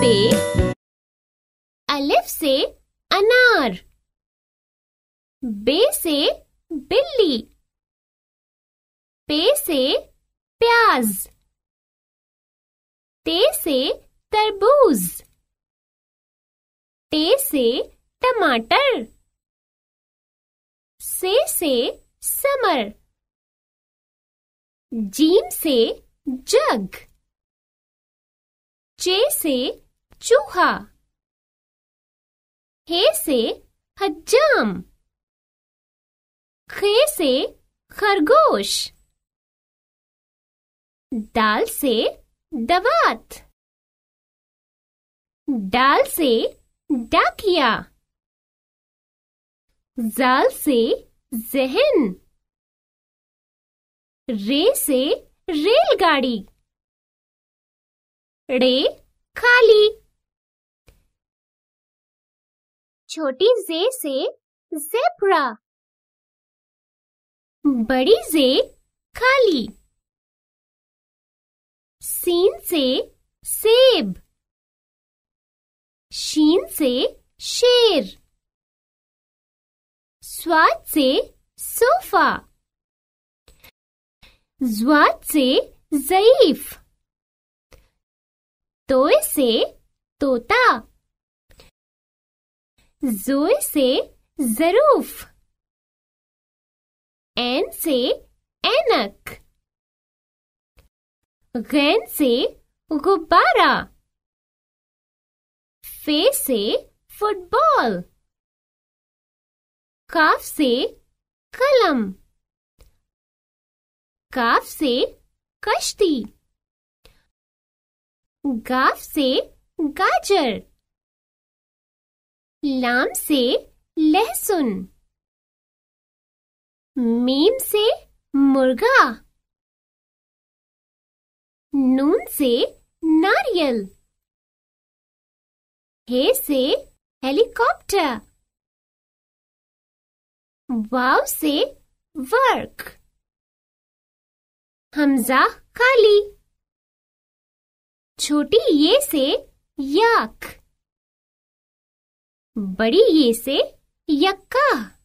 पे अलिफ से अनार बे से बिल्ली पे से प्याज ते से तरबूज टे से टमाटर से से समर जीम से जग चे से चूहा हे से हज्जाम खे से खरगोश दाल से दवात डाल से डाकिया जाल से जहन रे से रेलगाड़ी रे खाली छोटी जे से जेब्रा बड़ी जे खाली सीन से सेब शीन से शेर स्वाद से सोफा ज्वाद से जईफ तोय से तोता जोर से जरूफ एन से एनक गैन से गुब्बारा फे से फुटबॉल काफ से कलम काफ से कश्ती गाफ से गाजर लाम से लहसुन मीम से मुर्गा नून से नारियल हे से हेलीकॉप्टर वाव से वर्क हमजा खाली छोटी ये से याक बड़ी ये से यक्का